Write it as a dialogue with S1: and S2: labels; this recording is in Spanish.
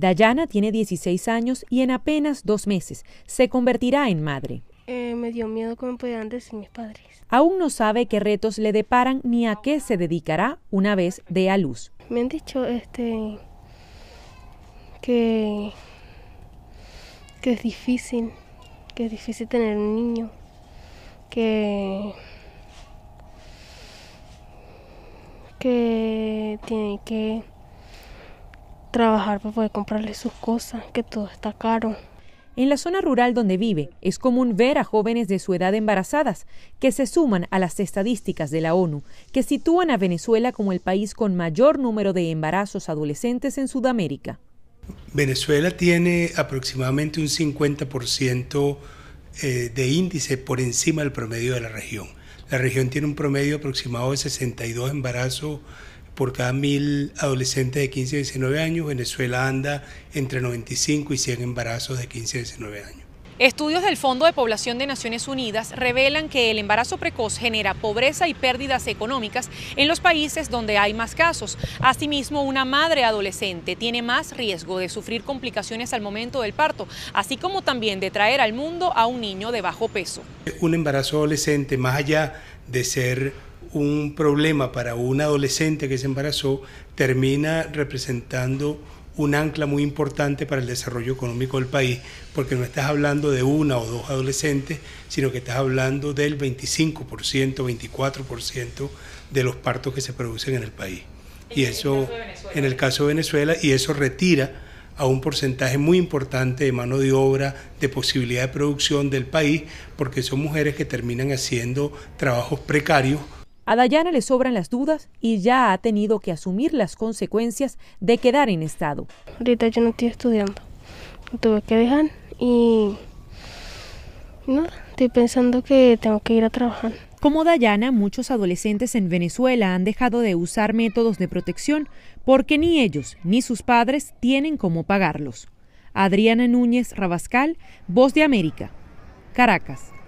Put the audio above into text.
S1: Dayana tiene 16 años y en apenas dos meses se convertirá en madre.
S2: Eh, me dio miedo que me pudieran decir mis padres.
S1: Aún no sabe qué retos le deparan ni a qué se dedicará una vez dé a luz.
S2: Me han dicho este que, que es difícil, que es difícil tener un niño, que que tiene que trabajar para poder comprarle sus cosas, que todo está caro. En la zona rural
S1: donde vive, es común ver a jóvenes de su edad embarazadas, que se suman a las estadísticas de la ONU, que sitúan a Venezuela como el país con mayor número de embarazos adolescentes en Sudamérica.
S3: Venezuela tiene aproximadamente un 50% eh, de índice por encima del promedio de la región. La región tiene un promedio aproximado de 62 embarazos por cada mil adolescentes de 15 a 19 años, Venezuela anda entre 95 y 100 embarazos de 15 a 19 años.
S1: Estudios del Fondo de Población de Naciones Unidas revelan que el embarazo precoz genera pobreza y pérdidas económicas en los países donde hay más casos. Asimismo, una madre adolescente tiene más riesgo de sufrir complicaciones al momento del parto, así como también de traer al mundo a un niño de bajo peso.
S3: Un embarazo adolescente, más allá de ser un problema para un adolescente que se embarazó termina representando un ancla muy importante para el desarrollo económico del país, porque no estás hablando de una o dos adolescentes, sino que estás hablando del 25%, 24% de los partos que se producen en el país. Y eso, en el caso de Venezuela, y eso retira a un porcentaje muy importante de mano de obra, de posibilidad de producción del país, porque son mujeres que terminan haciendo trabajos precarios
S1: a Dayana le sobran las dudas y ya ha tenido que asumir las consecuencias de quedar
S2: en estado. Ahorita yo no estoy estudiando, tuve que dejar y no, estoy pensando que tengo que ir a trabajar. Como Dayana, muchos
S1: adolescentes en Venezuela han dejado de usar métodos de protección porque ni ellos ni sus padres tienen cómo pagarlos. Adriana Núñez Rabascal, Voz de
S2: América, Caracas.